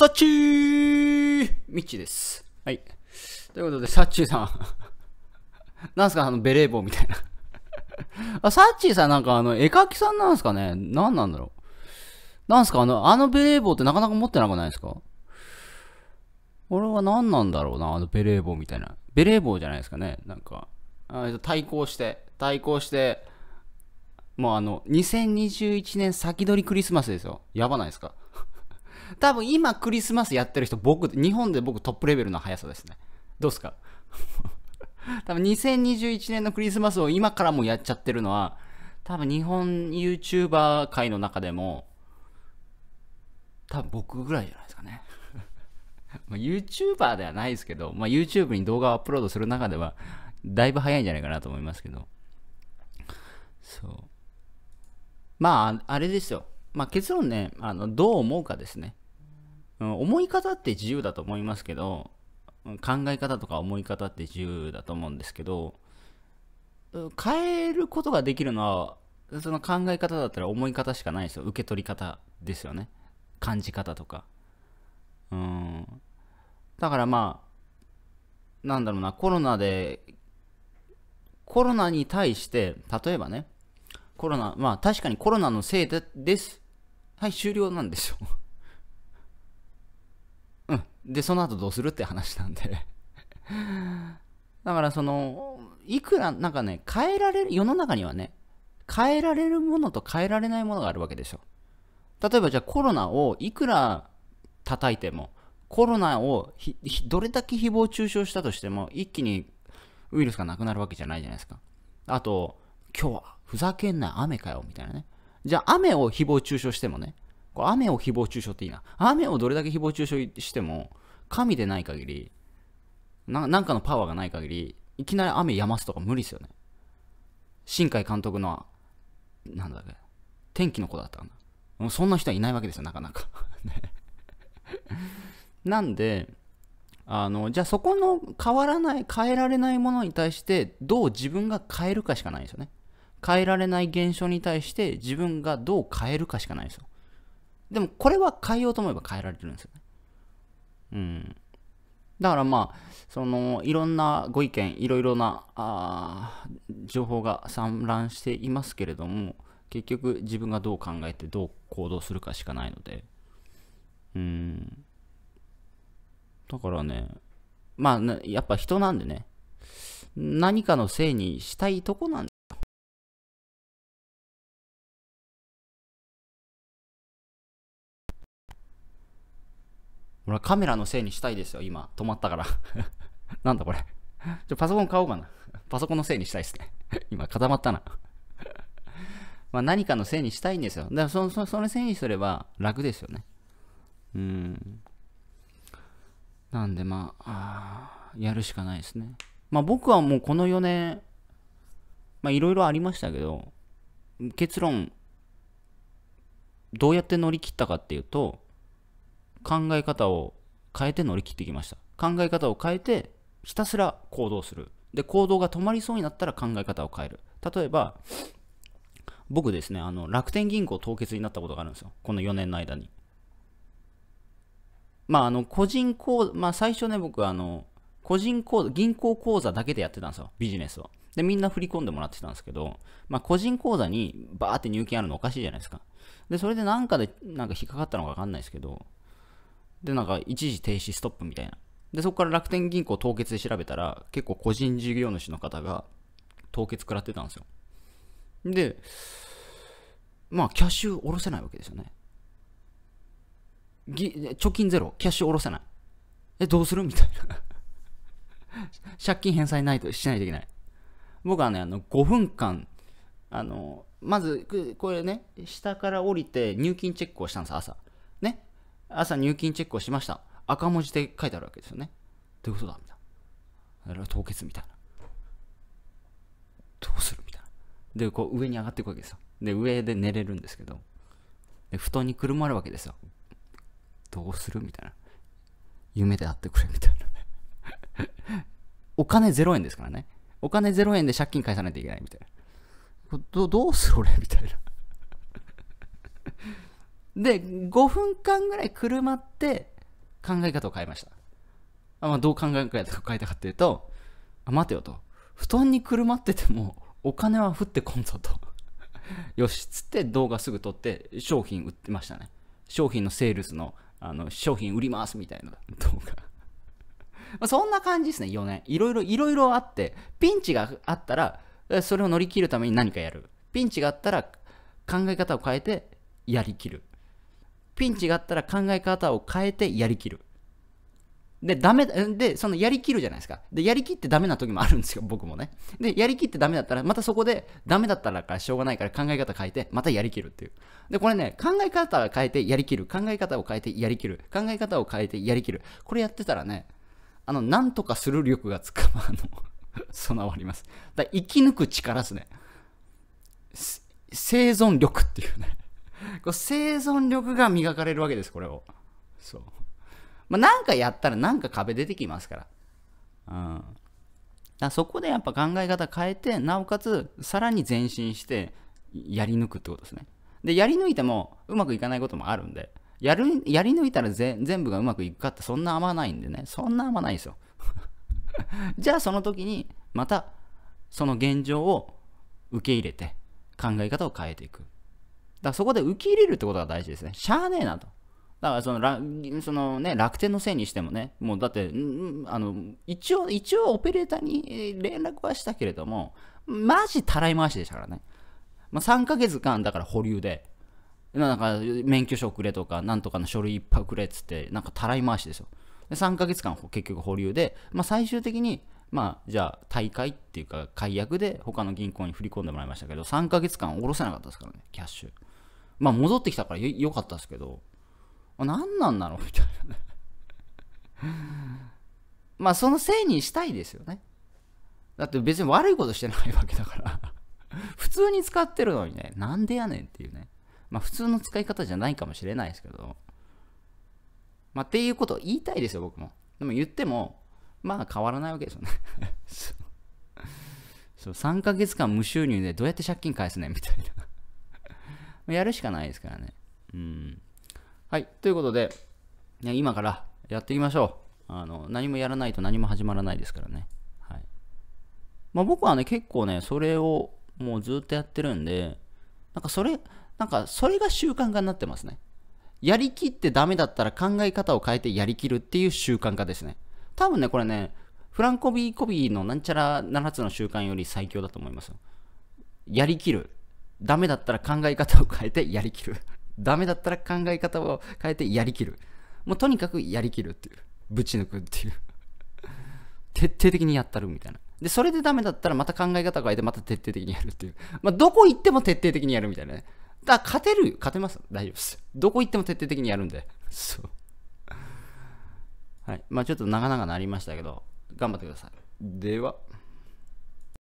サチーミッチーです。はい。ということで、サッチーさん なんすかあの、ベレー帽みたいな あ、サッチーさんなんかあの、絵描きさんなんすかね何なんだろう。なんすかあの、あのベレー帽ってなかなか持ってなくないですか俺は何なんだろうな、あのベレー帽みたいな。ベレー帽じゃないですかねなんか。あ対抗して、対抗して、もうあの、2021年先取りクリスマスですよ。やばないですか多分今クリスマスやってる人、僕、日本で僕トップレベルの速さですね。どうすか 多分2021年のクリスマスを今からもやっちゃってるのは、多分日本 YouTuber 界の中でも、多分僕ぐらいじゃないですかね。まあ、YouTuber ではないですけど、まあ、YouTube に動画をアップロードする中では、だいぶ早いんじゃないかなと思いますけど。そう。まあ、あれですよ。まあ、結論ね、あの、どう思うかですね。うん、思い方って自由だと思いますけど、考え方とか思い方って自由だと思うんですけど、変えることができるのは、その考え方だったら思い方しかないですよ。受け取り方ですよね。感じ方とか。うん。だからまあ、なんだろうな、コロナで、コロナに対して、例えばね、コロナ、まあ確かにコロナのせいでです。はい、終了なんですよ。で、その後どうするって話なんで だからその、いくら、なんかね、変えられる、世の中にはね、変えられるものと変えられないものがあるわけでしょ。例えばじゃあコロナをいくら叩いても、コロナをどれだけ誹謗中傷したとしても、一気にウイルスがなくなるわけじゃないじゃないですか。あと、今日はふざけんな雨かよ、みたいなね。じゃあ雨を誹謗中傷してもね、雨を誹謗中傷っていいな。雨をどれだけ誹謗中傷しても、神でない限り、ななんかのパワーがない限り、いきなり雨やますとか無理ですよね。新海監督の、なんだっけ、天気の子だったかな。もうそんな人はいないわけですよ、なかなか。なんで、あの、じゃあそこの変わらない、変えられないものに対して、どう自分が変えるかしかないんですよね。変えられない現象に対して自分がどう変えるかしかないんですよ。でもこれは変えようと思えば変えられてるんですよね。うん。だからまあ、その、いろんなご意見、いろいろな、あ情報が散乱していますけれども、結局自分がどう考えてどう行動するかしかないので、うん。だからね、まあ、やっぱ人なんでね、何かのせいにしたいとこなんで俺カメラのせいにしたいですよ、今。止まったから。なんだこれ。ちょ、パソコン買おうかな。パソコンのせいにしたいですね。今固まったな。まあ何かのせいにしたいんですよ。だからその、そのせいにすれば楽ですよね。うん。なんでまあ、あやるしかないですね。まあ僕はもうこの4年、まあいろいろありましたけど、結論、どうやって乗り切ったかっていうと、考え方を変えて乗り切ってきました考え方を変えてひたすら行動するで行動が止まりそうになったら考え方を変える例えば僕ですねあの楽天銀行凍結になったことがあるんですよこの4年の間にまああの個人口まあ最初ね僕あの個人口銀行口座だけでやってたんですよビジネスをでみんな振り込んでもらってたんですけど、まあ、個人口座にバーって入金あるのおかしいじゃないですかでそれでなんかでなんか引っかかったのか分かんないですけどで、なんか一時停止ストップみたいな。で、そこから楽天銀行凍結で調べたら、結構個人事業主の方が凍結食らってたんですよ。で、まあ、キャッシュ下ろせないわけですよね。貯金ゼロ、キャッシュ下ろせない。え、どうするみたいな 借金返済ないとしないといけない。僕はね、あの、5分間、あの、まず、これね、下から降りて入金チェックをしたんです、朝。ね。朝入金チェックをしました。赤文字で書いてあるわけですよね。どういうことだみたいな。あれは凍結みたいな。どうするみたいな。で、こう上に上がっていくわけですよ。で、上で寝れるんですけど、で布団にくるまるわけですよ。どうするみたいな。夢で会ってくれみたいな。お金0円ですからね。お金0円で借金返さないといけないみたいな。どどうする俺みたいな。で、5分間ぐらい車って考え方を変えました。あまあ、どう考え方を変えたかっていうと、あ、待てよと。布団にくるまっててもお金は降ってこんぞと。よし、つって動画すぐ撮って商品売ってましたね。商品のセールスの、あの、商品売りますみたいな動画。まそんな感じですね、4年。いろいろ、いろいろあって、ピンチがあったら、それを乗り切るために何かやる。ピンチがあったら、考え方を変えて、やりきる。ピンチがあったら考え方を変えてやりきる。で、ダメ、で、そのやりきるじゃないですか。で、やりきってダメな時もあるんですよ、僕もね。で、やりきってダメだったら、またそこでダメだったらしょうがないから考え方変えて、またやりきるっていう。で、これね、考え方を変えてやりきる。考え方を変えてやりきる。考え方を変えてやりきる。これやってたらね、あの、なんとかする力がつかま、あの、備わります。だ生き抜く力ですね。生存力っていうね。こ生存力が磨かれるわけです、これを。そう。まあ、なんかやったらなんか壁出てきますから。うん。だそこでやっぱ考え方変えて、なおかつさらに前進して、やり抜くってことですね。で、やり抜いてもうまくいかないこともあるんで、やるやり抜いたら全部がうまくいくかってそんな甘ないんでね、そんな甘ないですよ。じゃあその時にまたその現状を受け入れて考え方を変えていく。だそこで受け入れるってことが大事ですね。しゃあねえなと。だからそのその、ね、楽天のせいにしてもね、もうだって、あの一応、一応オペレーターに連絡はしたけれども、マジたらい回しでしたからね。まあ、3ヶ月間、だから保留で、なんか免許証くれとか、なんとかの書類いっぱいくれっつって、なんかたらい回しですよ。で3ヶ月間結局保留で、まあ、最終的に、まあ、じゃあ大会っていうか解約で他の銀行に振り込んでもらいましたけど、3ヶ月間下ろせなかったですからね、キャッシュ。まあ戻ってきたからよかったですけど、何なんだろうみたいなね まあそのせいにしたいですよね。だって別に悪いことしてないわけだから普通に使ってるのにね、なんでやねんっていうね。まあ普通の使い方じゃないかもしれないですけど。まあっていうことを言いたいですよ、僕も。でも言っても、まあ変わらないわけですよね そう。3ヶ月間無収入でどうやって借金返すねんみたいなやるしかないですからね。うん。はい。ということで、ね、今からやっていきましょう。あの、何もやらないと何も始まらないですからね。はい。まあ僕はね、結構ね、それをもうずっとやってるんで、なんかそれ、なんかそれが習慣化になってますね。やりきってダメだったら考え方を変えてやりきるっていう習慣化ですね。多分ね、これね、フランコビー・コビーのなんちゃら7つの習慣より最強だと思いますやりきる。ダメだったら考え方を変えてやりきる。ダメだったら考え方を変えてやりきる。もうとにかくやりきるっていう。ぶち抜くっていう。徹底的にやったるみたいな。で、それでダメだったらまた考え方を変えてまた徹底的にやるっていう。まあ、どこ行っても徹底的にやるみたいなね。だから勝てるよ。勝てます。大丈夫です。どこ行っても徹底的にやるんで。そう。はい。まあちょっと長々なりましたけど、頑張ってください。では。